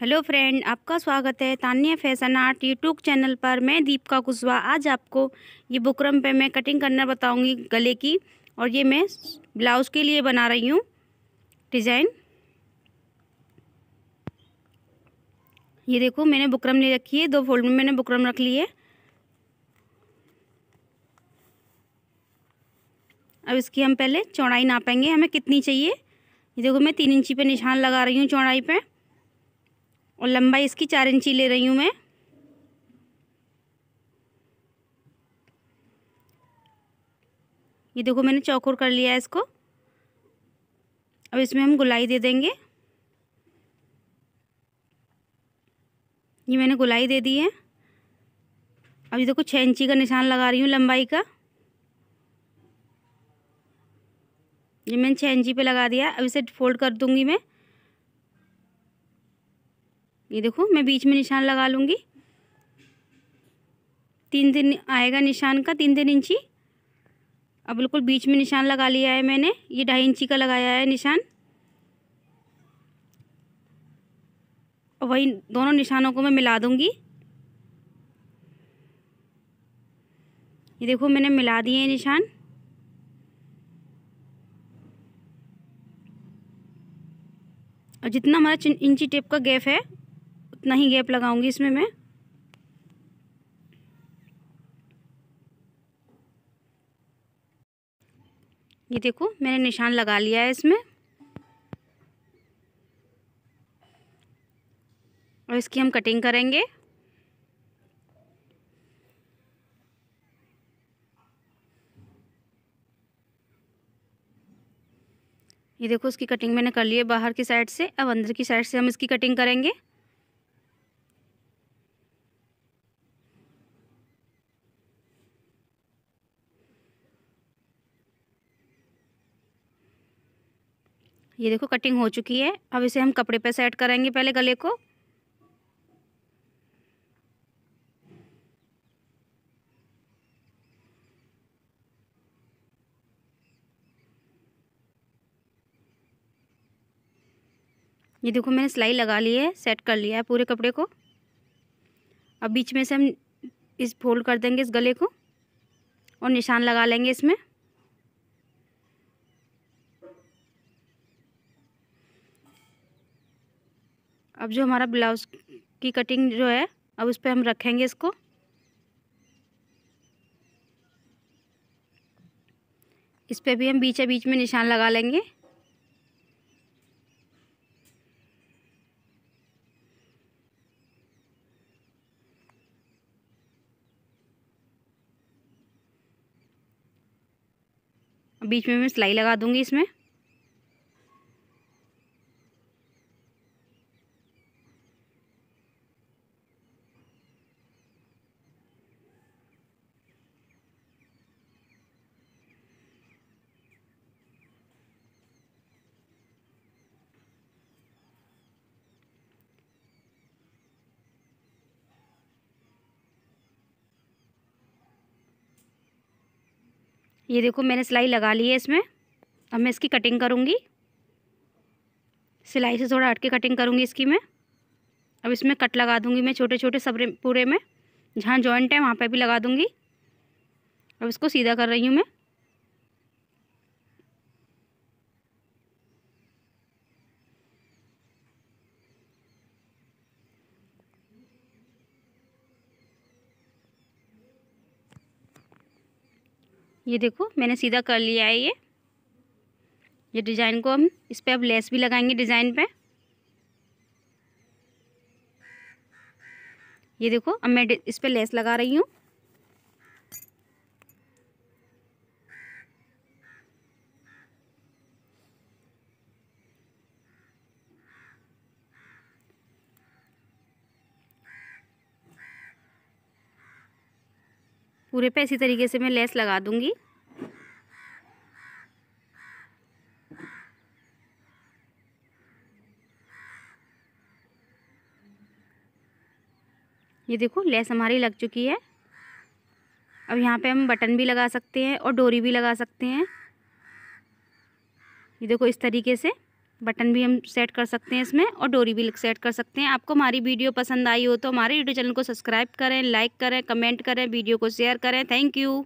hello friend आपका स्वागत है Tania fashion art YouTube channel पर मैं दीपका कुशवाहा आज आपको ये बुकरम पे मैं कटिंग करना बताऊंगी गले की और ये मैं ब्लाउज़ के लिए बना रही हूँ डिज़ाइन ये देखो मैंने बुकरम ले रखी है दो फोल्ड में मैंने बुकरम रख ली है अब इसकी हम पहले चौड़ाई नापेंगे हमें कितनी चाहिए ये देखो मैं तीन इंची पे निशान लगा रही हूँ चौड़ाई पर और लंबाई इसकी चार इंची ले रही हूँ मैं ये देखो मैंने चौकोर कर लिया है इसको अब इसमें हम गुलाई दे देंगे ये मैंने गुलाई दे दी है अब ये देखो छः इंची का निशान लगा रही हूँ लंबाई का ये मैंने छः इंची पे लगा दिया अब इसे फोल्ड कर दूँगी मैं ये देखो मैं बीच में निशान लगा लूँगी तीन दिन आएगा निशान का तीन तीन इंची अब बिल्कुल बीच में निशान लगा लिया है मैंने ये ढाई इंची का लगाया है निशान और वही दोनों निशानों को मैं मिला दूँगी ये देखो मैंने मिला दिए हैं निशान और जितना हमारा इंची टेप का गैप है इतना ही गैप लगाऊंगी इसमें मैं ये देखो मैंने निशान लगा लिया है इसमें और इसकी हम कटिंग करेंगे ये देखो इसकी कटिंग मैंने कर ली है बाहर की साइड से अब अंदर की साइड से हम इसकी कटिंग करेंगे ये देखो कटिंग हो चुकी है अब इसे हम कपड़े पे सेट करेंगे पहले गले को ये देखो मैंने सिलाई लगा ली है सेट कर लिया है पूरे कपड़े को अब बीच में से हम इस फोल्ड कर देंगे इस गले को और निशान लगा लेंगे इसमें अब जो हमारा ब्लाउज़ की कटिंग जो है अब उस पर हम रखेंगे इसको इस पर भी हम बीचे बीच में निशान लगा लेंगे बीच में मैं सिलाई लगा दूंगी इसमें ये देखो मैंने सिलाई लगा ली है इसमें अब मैं इसकी कटिंग करूँगी सिलाई से थोड़ा हटके कटिंग करूँगी इसकी मैं अब इसमें कट लगा दूँगी मैं छोटे छोटे सब पूरे में जहाँ जॉइंट है वहाँ पर भी लगा दूँगी अब इसको सीधा कर रही हूँ मैं ये देखो मैंने सीधा कर लिया है ये ये डिज़ाइन को हम इस पर अब लेस भी लगाएंगे डिज़ाइन पे ये देखो अब मैं इस पर लेस लगा रही हूँ पूरे पे इसी तरीके से मैं लेस लगा दूंगी ये देखो लेस हमारी लग चुकी है अब यहाँ पे हम बटन भी लगा सकते हैं और डोरी भी लगा सकते हैं ये देखो इस तरीके से बटन भी हम सेट कर सकते हैं इसमें और डोरी भी सेट कर सकते हैं आपको हमारी वीडियो पसंद आई हो तो हमारे यूट्यूब चैनल को सब्सक्राइब करें लाइक करें कमेंट करें वीडियो को शेयर करें थैंक यू